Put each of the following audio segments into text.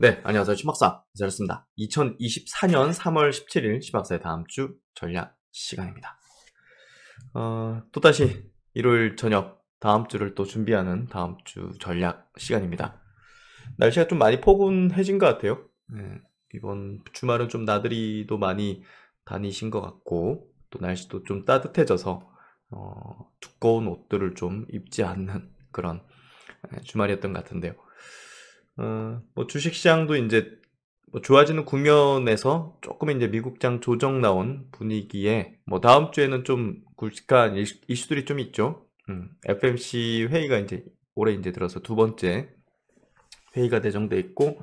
네, 안녕하세요. 시박사 이사였습니다. 2024년 3월 17일 시박사의 다음 주 전략 시간입니다. 어, 또다시 일요일 저녁 다음 주를 또 준비하는 다음 주 전략 시간입니다. 날씨가 좀 많이 포근해진 것 같아요. 네, 이번 주말은 좀 나들이도 많이 다니신 것 같고 또 날씨도 좀 따뜻해져서 어, 두꺼운 옷들을 좀 입지 않는 그런 네, 주말이었던 것 같은데요. 어, 뭐 주식시장도 이제 뭐 좋아지는 국면에서 조금 이제 미국장 조정 나온 분위기에 뭐 다음 주에는 좀 굵직한 이슈들이 좀 있죠. 음, FMC 회의가 이제 올해 이제 들어서 두 번째 회의가 대정돼 있고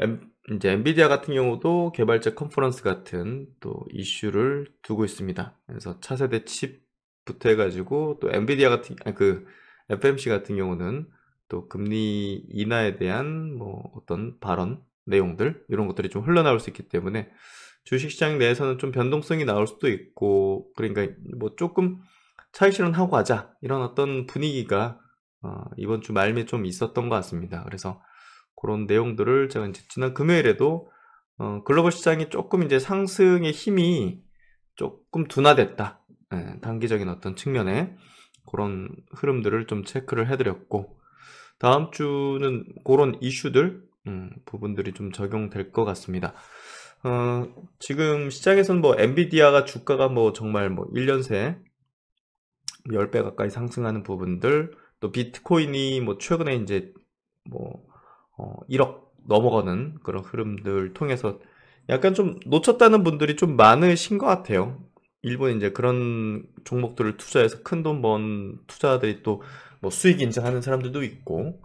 엠, 이제 엔비디아 같은 경우도 개발자 컨퍼런스 같은 또 이슈를 두고 있습니다. 그래서 차세대 칩부터 해가지고 또 엔비디아 같은 아, 그 FMC 같은 경우는 또 금리 인하에 대한 뭐 어떤 발언 내용들 이런 것들이 좀 흘러나올 수 있기 때문에 주식시장 내에서는 좀 변동성이 나올 수도 있고 그러니까 뭐 조금 차익 실현하고 하자 이런 어떤 분위기가 어, 이번 주 말미에 좀 있었던 것 같습니다. 그래서 그런 내용들을 제가 이제 지난 금요일에도 어, 글로벌 시장이 조금 이제 상승의 힘이 조금 둔화됐다. 예, 단기적인 어떤 측면에 그런 흐름들을 좀 체크를 해드렸고 다음 주는 그런 이슈들 음, 부분들이 좀 적용될 것 같습니다. 어, 지금 시장에서는 뭐 엔비디아가 주가가 뭐 정말 뭐 1년 새 10배 가까이 상승하는 부분들 또 비트코인이 뭐 최근에 이제 뭐 어, 1억 넘어가는 그런 흐름들 통해서 약간 좀 놓쳤다는 분들이 좀 많으신 것 같아요. 일본이 이제 그런 종목들을 투자해서 큰 돈 번 투자들이 또 뭐 수익 인증하는 사람들도 있고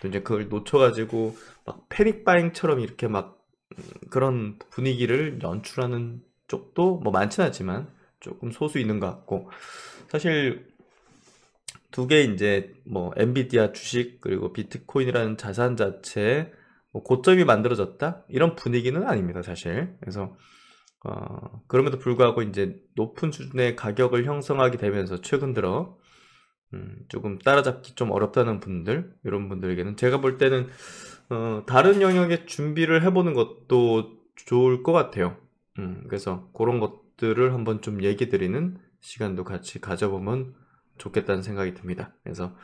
또 이제 그걸 놓쳐가지고 막 패닉 바잉처럼 이렇게 막 음, 그런 분위기를 연출하는 쪽도 뭐 많진 않지만 조금 소수 있는 것 같고 사실 두 개 이제 뭐 엔비디아 주식 그리고 비트코인이라는 자산 자체 뭐 고점이 만들어졌다 이런 분위기는 아닙니다 사실 그래서 어, 그럼에도 불구하고 이제 높은 수준의 가격을 형성하게 되면서 최근 들어 음, 조금 따라잡기 좀 어렵다는 분들 이런 분들에게는 제가 볼 때는 어, 다른 영역에 준비를 해보는 것도 좋을 것 같아요. 음, 그래서 그런 것들을 한번 좀 얘기 드리는 시간도 같이 가져보면 좋겠다는 생각이 듭니다. 그래서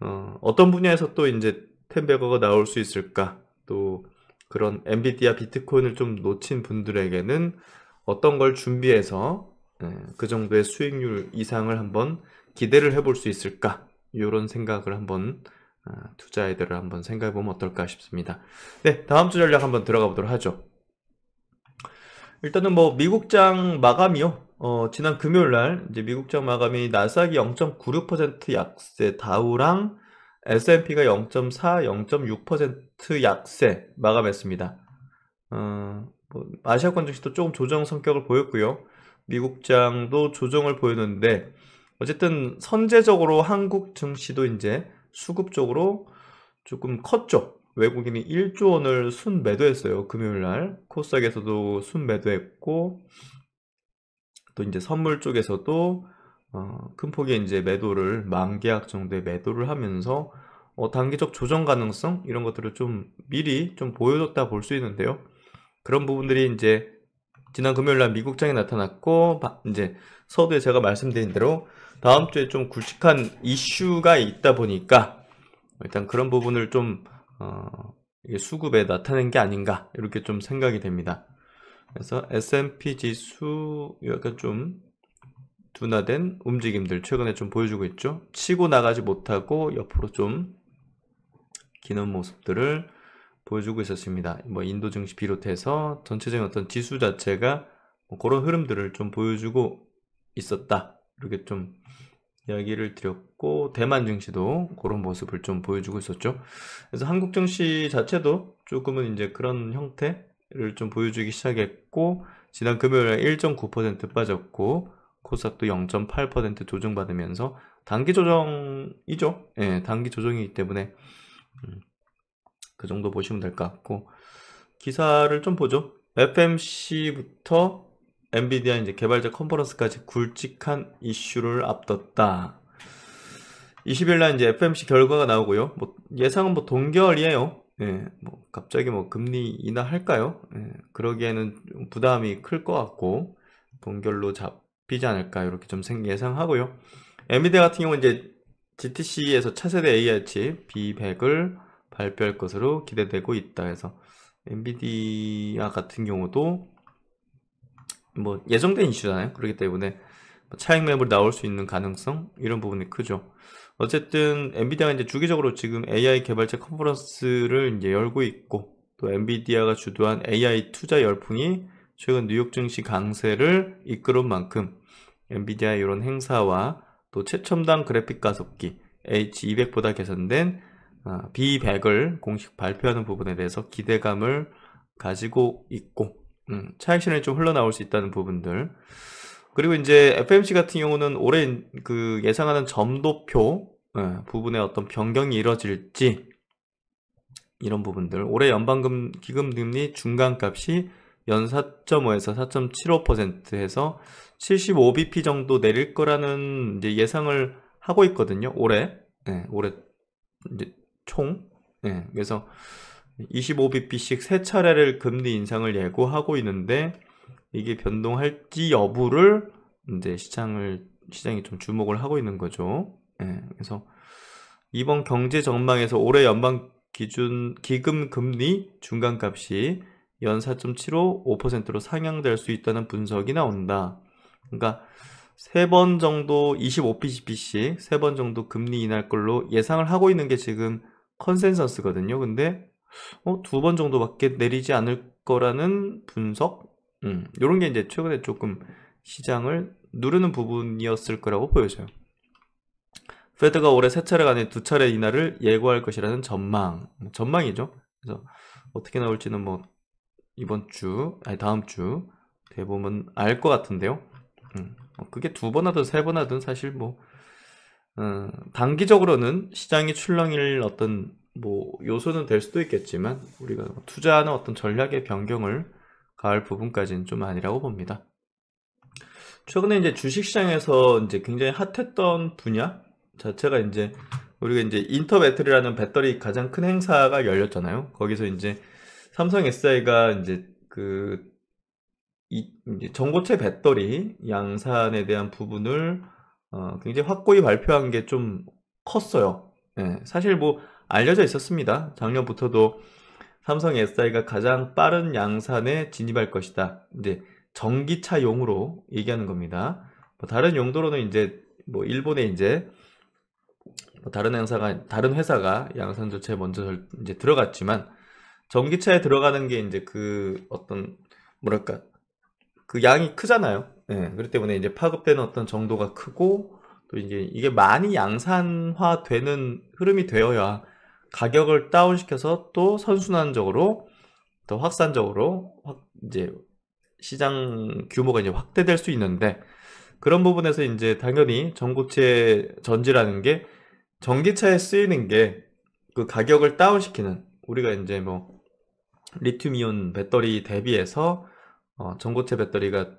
어, 떤 분야에서 또 이제 텐베거가 나올 수 있을까 또 그런 엔비디아 비트코인을 좀 놓친 분들에게는 어떤 걸 준비해서 네, 그 정도의 수익률 이상을 한번 기대를 해볼 수 있을까 이런 생각을 한번 아, 투자 아이들을 한번 생각해보면 어떨까 싶습니다. 네, 다음 주 전략 한번 들어가 보도록 하죠. 일단은 뭐 미국장 마감이요. 어, 지난 금요일 날 이제 미국장 마감이 나스닥이 0.96% 약세, 다우랑 S&P가 0.4, 0.6% 스트 약세 마감했습니다. 어, 뭐 아시아권 증시도 조금 조정 성격을 보였고요. 미국장도 조정을 보였는데 어쨌든 선제적으로 한국 증시도 이제 수급적으로 조금 컸죠. 외국인이 1조 원을 순매도했어요. 금요일 날 코스닥에서도 순매도했고 또 이제 선물 쪽에서도 어, 큰 폭의 이제 매도를 만계약 정도의 매도를 하면서 어, 단기적 조정 가능성 이런 것들을 좀 미리 좀 보여줬다 볼 수 있는데요. 그런 부분들이 이제 지난 금요일 날 미국장에 나타났고 이제 서두에 제가 말씀드린 대로 다음 주에 좀 굵직한 이슈가 있다 보니까 일단 그런 부분을 좀 어, 수급에 나타낸 게 아닌가 이렇게 좀 생각이 됩니다. 그래서 S&P 지수 약간 좀 둔화된 움직임들 최근에 좀 보여주고 있죠. 치고 나가지 못하고 옆으로 좀 기는 모습들을 보여주고 있었습니다. 뭐 인도 증시 비롯해서 전체적인 어떤 지수 자체가 뭐 그런 흐름들을 좀 보여주고 있었다. 이렇게 좀 이야기를 드렸고 대만 증시도 그런 모습을 좀 보여주고 있었죠. 그래서 한국 증시 자체도 조금은 이제 그런 형태를 좀 보여주기 시작했고 지난 금요일에 1.9% 빠졌고 코스닥도 0.8% 조정받으면서 단기 조정이죠. 예, 네, 단기 조정이기 때문에 음. 그 정도 보시면 될 것 같고 기사를 좀 보죠. FMC부터 엔비디아 이제 개발자 컨퍼런스까지 굵직한 이슈를 앞뒀다. 20일 날 이제 FMC 결과가 나오고요. 뭐 예상은 뭐 동결이에요. 예, 뭐 갑자기 뭐 금리 인하할까요? 예, 그러기에는 부담이 클 것 같고 동결로 잡히지 않을까 이렇게 좀 예상하고요. 엔비디아 같은 경우는 이제 GTC에서 차세대 AI 칩 B100을 발표할 것으로 기대되고 있다 해서 엔비디아 같은 경우도 뭐 예정된 이슈잖아요 그렇기 때문에 뭐 차익 매물 나올 수 있는 가능성 이런 부분이 크죠 어쨌든 엔비디아가 이제 주기적으로 지금 AI 개발자 컨퍼런스를 이제 열고 있고 또 엔비디아가 주도한 AI 투자 열풍이 최근 뉴욕 증시 강세를 이끌은 만큼 엔비디아 이런 행사와 또 최첨단 그래픽 가속기 H200보다 개선된 아, B100을 공식 발표하는 부분에 대해서 기대감을 가지고 있고 음, 차액신을좀 흘러나올 수 있다는 부분들 그리고 이제 FMC 같은 경우는 올해 그 예상하는 점도표 예, 부분에 어떤 변경이 이뤄질지 이런 부분들 올해 연방금 기금금리 중간값이 연 4.5에서 4 7 5해서 75bp 정도 내릴 거라는 예상을 하고 있거든요. 올해. 네, 올해 총. 네, 그래서 25bp씩 세 차례를 금리 인상을 예고하고 있는데 이게 변동할지 여부를 이제 시장을 시장이 좀 주목을 하고 있는 거죠. 네, 그래서 이번 경제 전망에서 올해 연방 기준 기금 금리 중간값이 연 4.75, 5%로 상향될 수 있다는 분석이 나온다. 그러니까 세 번 정도 25bcp씩 세번 정도 금리 인할 걸로 예상을 하고 있는 게 지금 컨센서스거든요. 근데 어, 두 번 정도밖에 내리지 않을 거라는 분석 음, 이런 게 이제 최근에 조금 시장을 누르는 부분이었을 거라고 보여져요. 페드가 올해 세차례 간에 두 차례 인하를 예고할 것이라는 전망, 전망이죠. 그래서 어떻게 나올지는 뭐 이번 주, 아니 다음 주 대보면 알것 같은데요. 음, 어, 그게 두 번 하든 세 번 하든 사실 뭐 음, 단기적으로는 시장이 출렁일 어떤 뭐 요소는 될 수도 있겠지만 우리가 뭐 투자하는 어떤 전략의 변경을 가을 부분까지는 좀 아니라고 봅니다. 최근에 이제 주식시장에서 이제 굉장히 핫했던 분야 자체가 이제 우리가 이제 인터배터리라는 배터리 가장 큰 행사가 열렸잖아요. 거기서 이제 삼성 SI가 이제 그 이, 전고체 배터리 양산에 대한 부분을 어, 굉장히 확고히 발표한 게 좀 컸어요. 네, 사실 뭐 알려져 있었습니다. 작년부터도 삼성 SI가 가장 빠른 양산에 진입할 것이다. 이제 전기차용으로 얘기하는 겁니다. 뭐 다른 용도로는 이제 뭐 일본에 이제 뭐 다른 행사가 다른 회사가 양산 조차에 먼저 이제 들어갔지만 전기차에 들어가는 게 이제 그 어떤 뭐랄까 그 양이 크잖아요. 예. 네, 그렇기 때문에 이제 파급되는 어떤 정도가 크고 또 이제 이게 많이 양산화되는 흐름이 되어야 가격을 다운시켜서 또 선순환적으로 더 확산적으로 확 이제 시장 규모가 이제 확대될 수 있는데 그런 부분에서 이제 당연히 전고체 전지라는 게 전기차에 쓰이는 게 그 가격을 다운시키는 우리가 이제 뭐 리튬이온 배터리 대비해서 어, 전고체 배터리가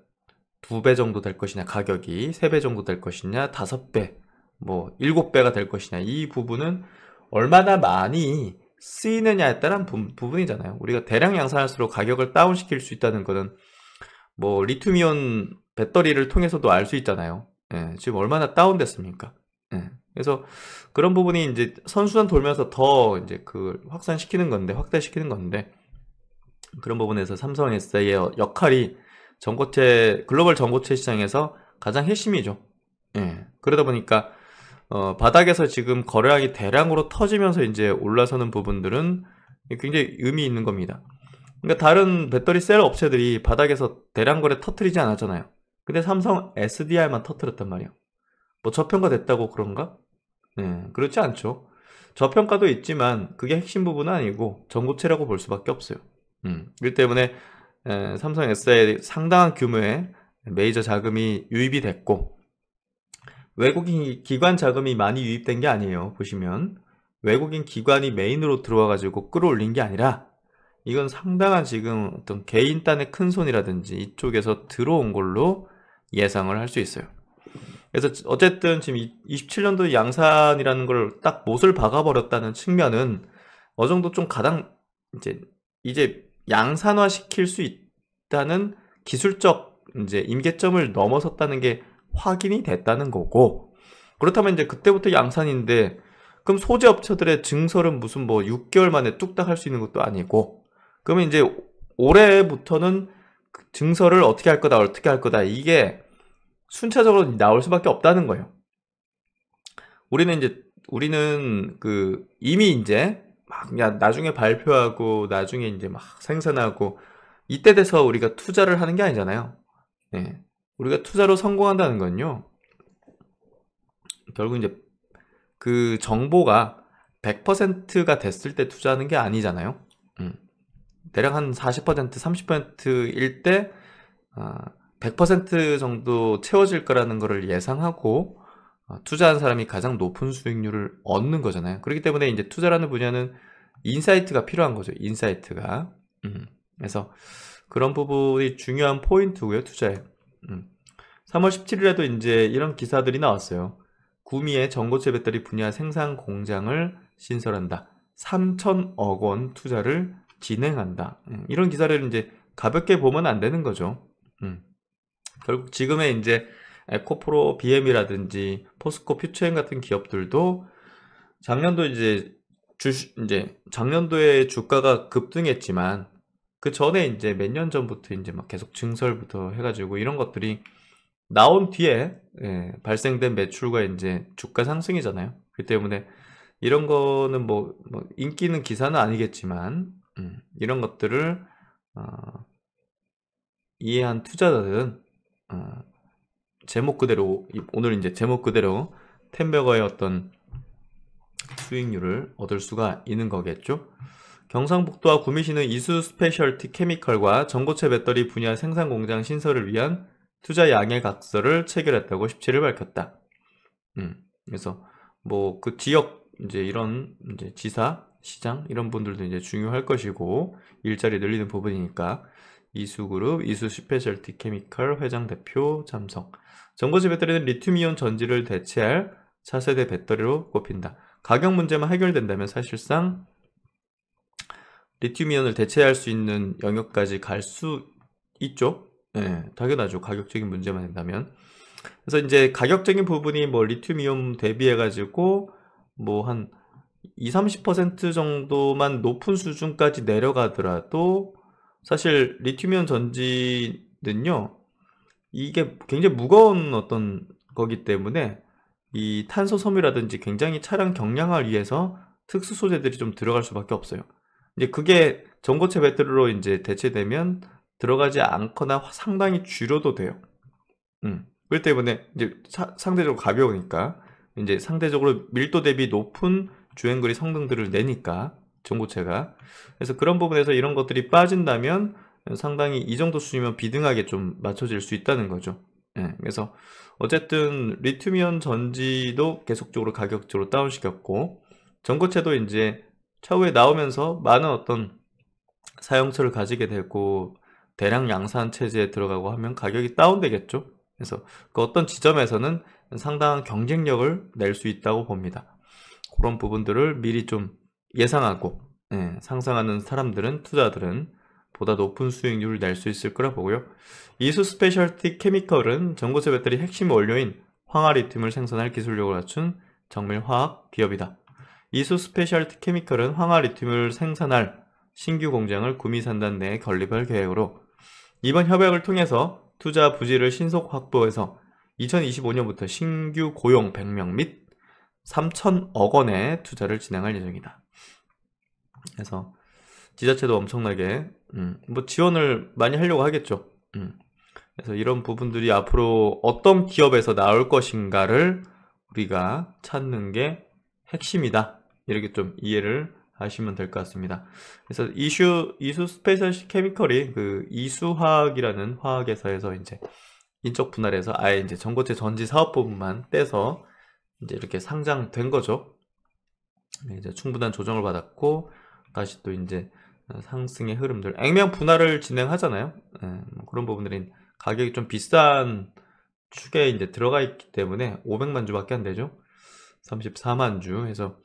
두 배 정도 될 것이냐 가격이 세 배 정도 될 것이냐 다섯 배뭐 일곱 배가될 것이냐 이 부분은 얼마나 많이 쓰이느냐에 따른 부, 분이잖아요 우리가 대량 양산할수록 가격을 다운시킬 수 있다는 것은 뭐 리튬이온 배터리를 통해서도 알 수 있잖아요 예, 지금 얼마나 다운됐습니까 예, 그래서 그런 부분이 이제 선수단 돌면서 더 이제 그 확산시키는 건데 확대시키는 건데 그런 부분에서 삼성 SDA의 역할이 전고체 글로벌 전고체 시장에서 가장 핵심이죠. 예. 그러다 보니까 어, 바닥에서 지금 거래량이 대량으로 터지면서 이제 올라서는 부분들은 굉장히 의미 있는 겁니다. 그러니까 다른 배터리 셀 업체들이 바닥에서 대량 거래 터트리지 않았잖아요. 근데 삼성 SDI만 터트렸단 말이에요. 뭐 저평가 됐다고 그런가? 예, 그렇지 않죠. 저평가도 있지만 그게 핵심 부분은 아니고 전고체라고 볼 수밖에 없어요. 음, 이기 때문에 에, 삼성 s i 에 상당한 규모의 메이저 자금이 유입이 됐고 외국인 기관 자금이 많이 유입된 게 아니에요. 보시면 외국인 기관이 메인으로 들어와 가지고 끌어올린 게 아니라 이건 상당한 지금 어떤 개인 단의 큰 손이라든지 이쪽에서 들어온 걸로 예상을 할 수 있어요. 그래서 어쨌든 지금 27년도 양산이라는 걸 딱 못을 박아버렸다는 측면은 어느 정도 좀가당 이제 이제 양산화시킬 수 있다는 기술적 이제 임계점을 넘어섰다는 게 확인이 됐다는 거고 그렇다면 이제 그때부터 양산인데 그럼 소재 업체들의 증설은 무슨 뭐 6개월 만에 뚝딱 할 수 있는 것도 아니고 그러면 이제 올해부터는 그 증설을 어떻게 할 거다 어떻게 할 거다 이게 순차적으로 나올 수밖에 없다는 거예요. 우리는 이제 우리는 그 이미 이제 막 야, 나중에 발표하고 나중에 이제 막 생산하고 이때 돼서 우리가 투자를 하는 게 아니잖아요. 네. 우리가 투자로 성공한다는 건요. 결국 이제 그 정보가 100%가 됐을 때 투자하는 게 아니잖아요. 음. 대략 한 40%, 30%일 때, 어, 아, 100% 정도 채워질 거라는 것을 예상하고, 아, 투자한 사람이 가장 높은 수익률을 얻는 거잖아요. 그렇기 때문에 이제 투자라는 분야는 인사이트가 필요한 거죠. 인사이트가. 음. 그래서 그런 부분이 중요한 포인트고요. 투자에. 음. 3월 17일에도 이제 이런 기사들이 나왔어요. 구미의 전고체 배터리 분야 생산 공장을 신설한다. 3천억 원 투자를 진행한다. 음. 이런 기사를 이제 가볍게 보면 안 되는 거죠. 음, 결국 지금의 이제 에코프로 BM이라든지 포스코 퓨처행 같은 기업들도 작년도 이제 주 이제 작년도에 주가가 급등했지만 그 전에 이제 몇 년 전부터 이제 막 계속 증설부터 해가지고 이런 것들이 나온 뒤에 예, 발생된 매출과 이제 주가 상승이잖아요. 그 때문에 이런 거는 뭐, 뭐 인기는 기사는 아니겠지만 음, 이런 것들을 어, 이해한 투자자들은 어, 제목 그대로 오늘 이제 제목 그대로 텐베거의 어떤 수익률을 얻을 수가 있는 거겠죠. 경상북도와 구미시는 이수 스페셜티 케미컬과 전고체 배터리 분야 생산 공장 신설을 위한 투자 양해 각서를 체결했다고 17일 밝혔다. 음, 그래서 뭐 그 지역 이제 이런 이제 지사, 시장 이런 분들도 이제 중요할 것이고 일자리 늘리는 부분이니까 이수그룹 이수 스페셜티 케미컬 회장 대표 참석 전고지 배터리는 리튬이온 전지를 대체할 차세대 배터리로 꼽힌다. 가격 문제만 해결된다면 사실상 리튬이온을 대체할 수 있는 영역까지 갈 수 있죠. 네, 당연하죠. 가격적인 문제만 된다면. 그래서 이제 가격적인 부분이 뭐 리튬이온 대비해 가지고 뭐 한 20, 30% 정도만 높은 수준까지 내려가더라도 사실 리튬이온 전지는요. 이게 굉장히 무거운 어떤 거기 때문에 이 탄소 섬유라든지 굉장히 차량 경량화를 위해서 특수 소재들이 좀 들어갈 수밖에 없어요. 이제 그게 전고체 배터리로 이제 대체되면 들어가지 않거나 상당히 줄여도 돼요. 음. 그 때문에 이제 사, 상대적으로 가벼우니까 이제 상대적으로 밀도 대비 높은 주행거리 성능들을 내니까 전고체가 그래서 그런 부분에서 이런 것들이 빠진다면 상당히 이 정도 수준이면 비등하게 좀 맞춰질 수 있다는 거죠. 예, 그래서 어쨌든 리튬이온 전지도 계속적으로 가격적으로 다운시켰고 전고체도 이제 차후에 나오면서 많은 어떤 사용처를 가지게 되고 대량 양산 체제에 들어가고 하면 가격이 다운되겠죠. 그래서 그 어떤 지점에서는 상당한 경쟁력을 낼 수 있다고 봅니다. 그런 부분들을 미리 좀 예상하고 예, 상상하는 사람들은 투자들은 보다 높은 수익률을 낼 수 있을 거라 보고요. 이수 스페셜티 케미컬은 전고세 배터리 핵심 원료인 황화리튬을 생산할 기술력을 갖춘 정밀화학 기업이다. 이수 스페셜티 케미컬은 황화리튬을 생산할 신규 공장을 구미산단 내에 건립할 계획으로 이번 협약을 통해서 투자 부지를 신속 확보해서 2025년부터 신규 고용 100명 및 3천억 원의 투자를 진행할 예정이다. 그래서 지자체도 엄청나게 음, 뭐 지원을 많이 하려고 하겠죠. 음. 그래서 이런 부분들이 앞으로 어떤 기업에서 나올 것인가를 우리가 찾는 게 핵심이다. 이렇게 좀 이해를 하시면 될 것 같습니다. 그래서 이슈 이수 스페셜 케미컬이 그 이수화학이라는 화학회사에서 이제 인적 분할해서 아예 이제 전고체 전지 사업 부분만 떼서 이제 이렇게 상장된 거죠. 네, 이제 충분한 조정을 받았고 다시 또 이제 상승의 흐름들 액면 분할을 진행하잖아요 네, 그런 부분들은 가격이 좀 비싼 축에 이제 들어가 있기 때문에 500만 주밖에 안 되죠 34만 주 해서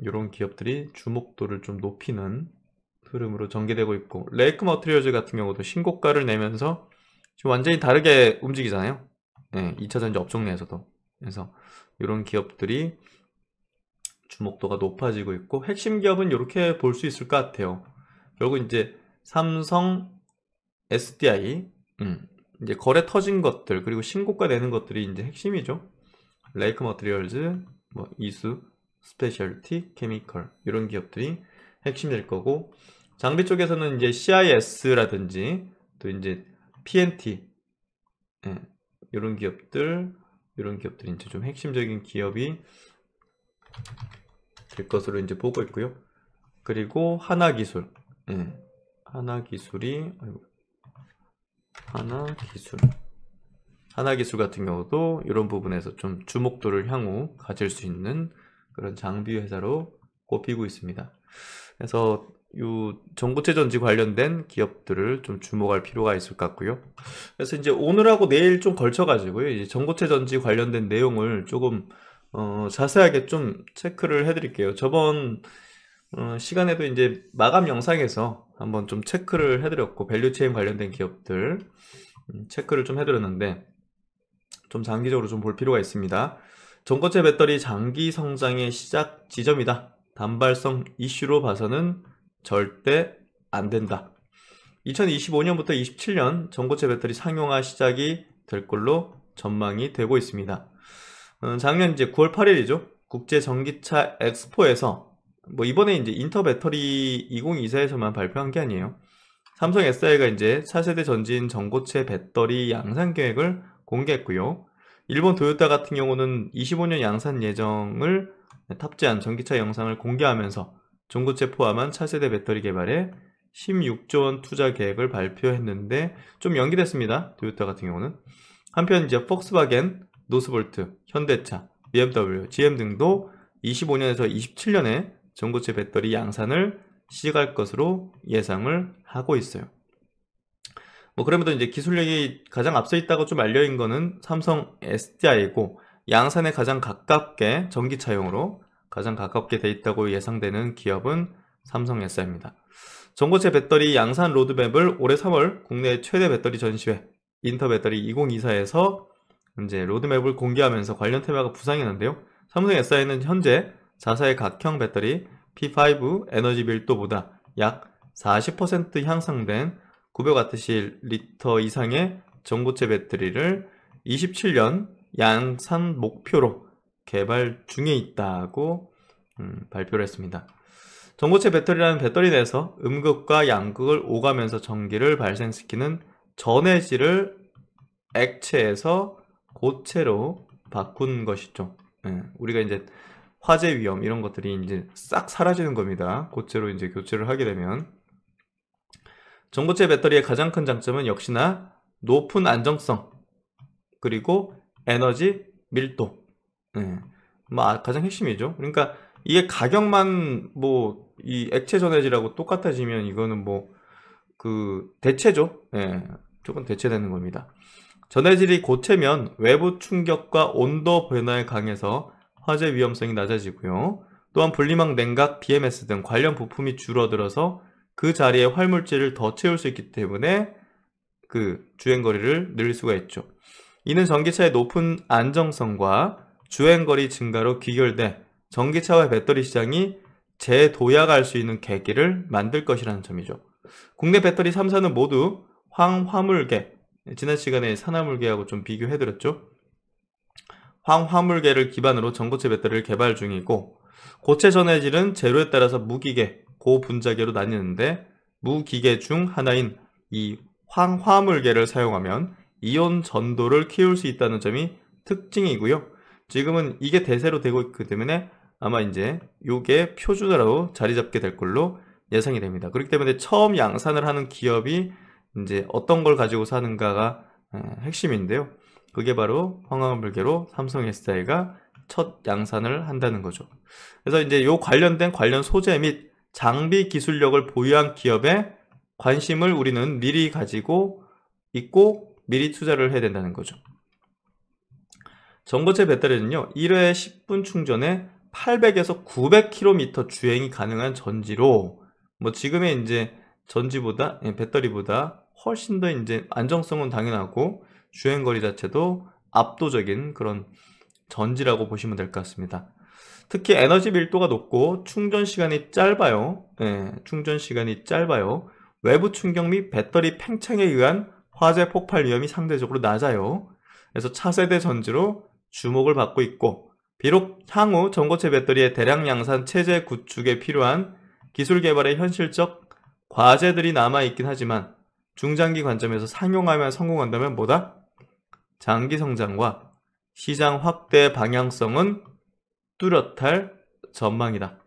이런 기업들이 주목도를 좀 높이는 흐름으로 전개되고 있고 레이크 머트리얼즈 같은 경우도 신고가를 내면서 지금 완전히 다르게 움직이잖아요 네, 예, 2차전지 업종 내에서도 그래서 이런 기업들이 주목도가 높아지고 있고 핵심 기업은 이렇게 볼 수 있을 것 같아요 요거 이제 삼성 SDI 음, 이제 거래 터진 것들 그리고 신고가 되는 것들이 이제 핵심이죠. 레이크 머트리얼즈, 뭐 이수, 스페셜티, 케미컬 이런 기업들이 핵심 일 거고 장비 쪽에서는 이제 CIS라든지 또 이제 PNT 예, 이런 기업들 이런 기업들이 이제 좀 핵심적인 기업이 될 것으로 이제 보고 있고요. 그리고 하나기술 음. 하나 기술이 하나 기술 하나 기술 같은 경우도 이런 부분에서 좀 주목도를 향후 가질 수 있는 그런 장비 회사로 꼽히고 있습니다. 그래서 이전구체 전지 관련된 기업들을 좀 주목할 필요가 있을 것 같고요. 그래서 이제 오늘하고 내일 좀 걸쳐가지고요. 이제 전고체 전지 관련된 내용을 조금 어, 자세하게 좀 체크를 해드릴게요. 저번 어, 시간에도 이제 마감 영상에서 한번 좀 체크를 해드렸고 밸류체인 관련된 기업들 음, 체크를 좀 해드렸는데 좀 장기적으로 좀 볼 필요가 있습니다. 전고체 배터리 장기 성장의 시작 지점이다. 단발성 이슈로 봐서는 절대 안 된다. 2025년부터 27년 전고체 배터리 상용화 시작이 될 걸로 전망이 되고 있습니다. 어, 작년 이제 9월 8일이죠. 국제 전기차 엑스포에서 뭐 이번에 이제 인터 배터리 2024에서만 발표한 게 아니에요. 삼성 SI가 이제 차세대 전진 전고체 배터리 양산 계획을 공개했고요. 일본 도요타 같은 경우는 25년 양산 예정을 탑재한 전기차 영상을 공개하면서 전고체 포함한 차세대 배터리 개발에 16조 원 투자 계획을 발표했는데 좀 연기됐습니다. 도요타 같은 경우는 한편 이제 폭스바겐, 노스볼트, 현대차, BMW, GM 등도 25년에서 27년에 전고체 배터리 양산을 시작할 것으로 예상을 하고 있어요. 뭐 그럼에도 이제 기술력이 가장 앞서 있다고 좀알려진 거는 삼성 SDI고 양산에 가장 가깝게 전기차용으로 가장 가깝게 돼 있다고 예상되는 기업은 삼성 SDI입니다. 전고체 배터리 양산 로드맵을 올해 3월 국내 최대 배터리 전시회 인터배터리 2024에서 이제 로드맵을 공개하면서 관련 테마가 부상했는데요. 삼성 SDI는 현재 자사의 각형 배터리 P5 에너지 밀도보다 약 40% 향상된 900Wh 리터 이상의 전고체 배터리를 27년 양산 목표로 개발 중에 있다고 음, 발표를 했습니다. 전고체 배터리라는 배터리 내에서 음극과 양극을 오가면서 전기를 발생시키는 전해질을 액체에서 고체로 바꾼 것이죠. 예, 우리가 이제 화재 위험 이런 것들이 이제 싹 사라지는 겁니다. 고체로 이제 교체를 하게 되면 전고체 배터리의 가장 큰 장점은 역시나 높은 안정성 그리고 에너지 밀도 네. 뭐 아, 가장 핵심이죠. 그러니까 이게 가격만 뭐 이 액체 전해질하고 똑같아지면 이거는 뭐 그 대체죠. 네. 조금 대체되는 겁니다. 전해질이 고체면 외부 충격과 온도 변화에 강해서 화재 위험성이 낮아지고요. 또한 분리막 냉각, b m s 등 관련 부품이 줄어들어서 그 자리에 활물질을 더 채울 수 있기 때문에 그 주행거리를 늘릴 수가 있죠. 이는 전기차의 높은 안정성과 주행거리 증가로 귀결돼 전기차와 배터리 시장이 재도약할 수 있는 계기를 만들 것이라는 점이죠. 국내 배터리 3사는 모두 황화물계, 지난 시간에 산화물계하고 좀 비교해드렸죠. 황화물계를 기반으로 전고체 배터리를 개발 중이고 고체 전해질은 재료에 따라서 무기계, 고분자계로 나뉘는데 무기계 중 하나인 이 황화물계를 사용하면 이온 전도를 키울 수 있다는 점이 특징이고요. 지금은 이게 대세로 되고 있기 때문에 아마 이제 이게 표준으로 자리 잡게 될 걸로 예상이 됩니다. 그렇기 때문에 처음 양산을 하는 기업이 이제 어떤 걸 가지고 사는가가 핵심인데요. 그게 바로 황황불계로 삼성 SDI가 첫 양산을 한다는 거죠. 그래서 이제 요 관련된 관련 소재 및 장비 기술력을 보유한 기업에 관심을 우리는 미리 가지고 있고 미리 투자를 해야 된다는 거죠. 전고체 배터리는요. 1회 10분 충전에 800에서 900km 주행이 가능한 전지로 뭐 지금의 이제 전지보다 예, 배터리보다 훨씬 더 이제 안정성은 당연하고 주행거리 자체도 압도적인 그런 전지라고 보시면 될 것 같습니다. 특히 에너지 밀도가 높고 충전 시간이 짧아요. 예, 충전 시간이 짧아요. 외부 충격 및 배터리 팽창에 의한 화재 폭발 위험이 상대적으로 낮아요. 그래서 차세대 전지로 주목을 받고 있고 비록 향후 전고체 배터리의 대량 양산 체제 구축에 필요한 기술 개발의 현실적 과제들이 남아있긴 하지만 중장기 관점에서 상용화면 성공한다면 뭐다? 장기 성장과 시장 확대 방향성은 뚜렷할 전망이다.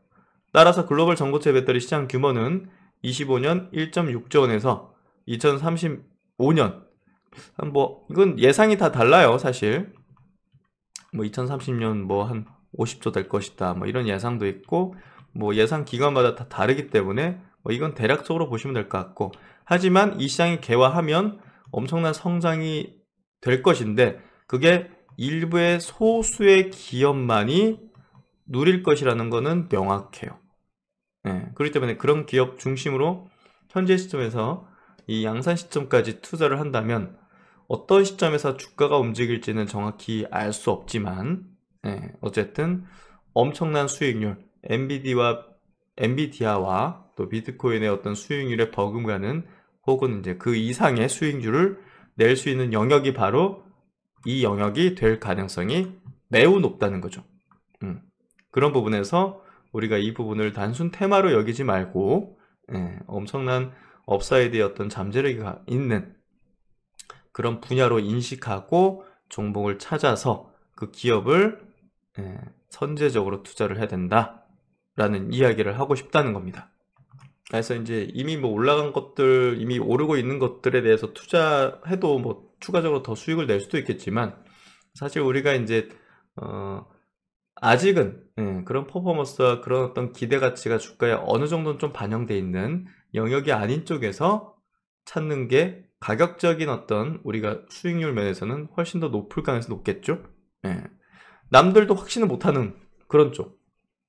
따라서 글로벌 전고체 배터리 시장 규모는 25년 1.6조 원에서 2035년 뭐 이건 예상이 다 달라요 사실 뭐 2030년 뭐 한 50조 될 것이다 뭐 이런 예상도 있고 뭐 예상 기간마다 다 다르기 때문에 뭐 이건 대략적으로 보시면 될 것 같고 하지만 이 시장이 개화하면 엄청난 성장이 될 것인데 그게 일부의 소수의 기업만이 누릴 것이라는 것은 명확해요. 네, 그렇기 때문에 그런 기업 중심으로 현재 시점에서 이 양산 시점까지 투자를 한다면 어떤 시점에서 주가가 움직일지는 정확히 알 수 없지만 네, 어쨌든 엄청난 수익률 엔비디와 엔비디아와 또 비트코인의 어떤 수익률의 버금가는 혹은 이제 그 이상의 수익률을 낼수 있는 영역이 바로 이 영역이 될 가능성이 매우 높다는 거죠. 음. 그런 부분에서 우리가 이 부분을 단순 테마로 여기지 말고 예, 엄청난 업사이드의 어떤 잠재력이 있는 그런 분야로 인식하고 종목을 찾아서 그 기업을 예, 선제적으로 투자를 해야 된다라는 이야기를 하고 싶다는 겁니다. 그래서 이제 이미 뭐 올라간 것들, 이미 오르고 있는 것들에 대해서 투자해도 뭐 추가적으로 더 수익을 낼 수도 있겠지만 사실 우리가 이제 어 아직은 예, 그런 퍼포먼스와 그런 어떤 기대 가치가 주가에 어느 정도는 좀 반영돼 있는 영역이 아닌 쪽에서 찾는 게 가격적인 어떤 우리가 수익률 면에서는 훨씬 더 높을 가능성이 높겠죠. 예. 남들도 확신을 못하는 그런 쪽,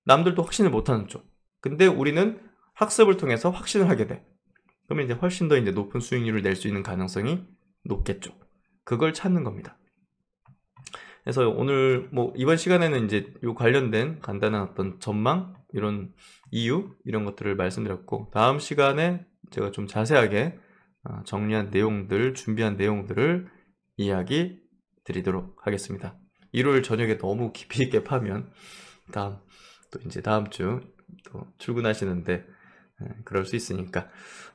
남들도 확신을 못하는 쪽. 근데 우리는 학습을 통해서 확신을 하게 돼. 그러면 이제 훨씬 더 이제 높은 수익률을 낼 수 있는 가능성이 높겠죠. 그걸 찾는 겁니다. 그래서 오늘 뭐 이번 시간에는 이제 요 관련된 간단한 어떤 전망 이런 이유 이런 것들을 말씀드렸고 다음 시간에 제가 좀 자세하게 어, 정리한 내용들 준비한 내용들을 이야기 드리도록 하겠습니다. 일요일 저녁에 너무 깊이 있게 파면 다음 또 이제 다음 주 또 출근하시는데 네, 그럴 수 있으니까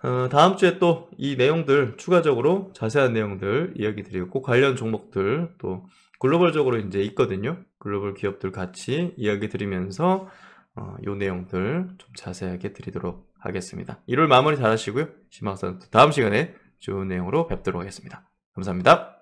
어, 다음 주에 또 이 내용들 추가적으로 자세한 내용들 이야기 드리고 관련 종목들 또 글로벌적으로 이제 있거든요 글로벌 기업들 같이 이야기 드리면서 어, 요 내용들 좀 자세하게 드리도록 하겠습니다 1월 마무리 잘 하시고요 심학선 다음 시간에 좋은 내용으로 뵙도록 하겠습니다 감사합니다